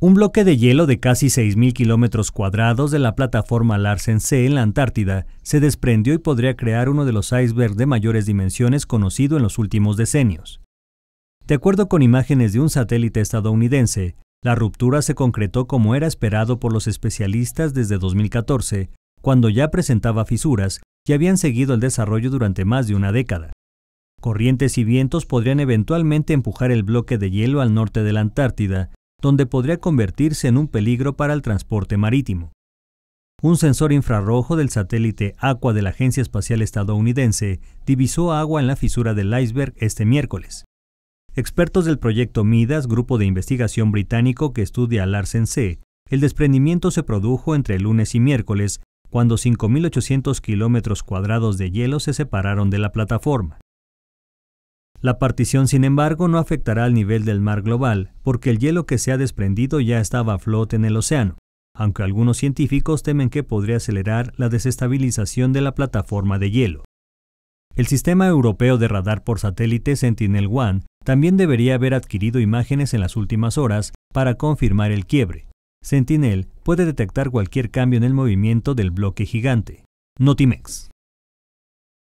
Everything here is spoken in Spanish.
Un bloque de hielo de casi 6.000 kilómetros cuadrados de la plataforma Larsen C en la Antártida se desprendió y podría crear uno de los icebergs de mayores dimensiones conocido en los últimos decenios. De acuerdo con imágenes de un satélite estadounidense, la ruptura se concretó como era esperado por los especialistas desde 2014, cuando ya presentaba fisuras que habían seguido el desarrollo durante más de una década. Corrientes y vientos podrían eventualmente empujar el bloque de hielo al norte de la Antártida, donde podría convertirse en un peligro para el transporte marítimo. Un sensor infrarrojo del satélite Aqua de la Agencia Espacial Estadounidense divisó agua en la fisura del iceberg este miércoles. Expertos del proyecto MIDAS, grupo de investigación británico que estudia Larsen C, el desprendimiento se produjo entre lunes y miércoles, cuando 5.800 kilómetros cuadrados de hielo se separaron de la plataforma. La partición, sin embargo, no afectará al nivel del mar global, porque el hielo que se ha desprendido ya estaba a flote en el océano, aunque algunos científicos temen que podría acelerar la desestabilización de la plataforma de hielo. El sistema europeo de radar por satélite Sentinel-1 también debería haber adquirido imágenes en las últimas horas para confirmar el quiebre. Sentinel puede detectar cualquier cambio en el movimiento del bloque gigante. Notimex.